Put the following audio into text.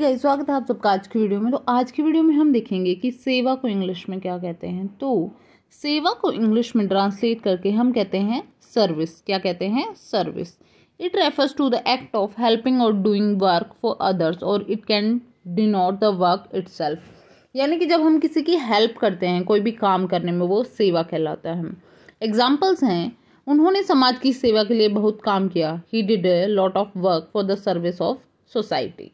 गई स्वागत है आप सबका आज की वीडियो में तो आज की वीडियो में हम देखेंगे कि सेवा को इंग्लिश में क्या कहते हैं तो सेवा को इंग्लिश में ट्रांसलेट करके हम कहते हैं सर्विस क्या कहते हैं service it refers to the act of helping और डूइंग वर्क फॉर अदर्स और it can denote the work it यानी कि जब हम किसी की हेल्प करते हैं कोई भी काम करने में वो सेवा कहलाता है एग्जाम्पल्स हैं उन्होंने समाज की सेवा के लिए बहुत काम किया he did lot of work for the service of society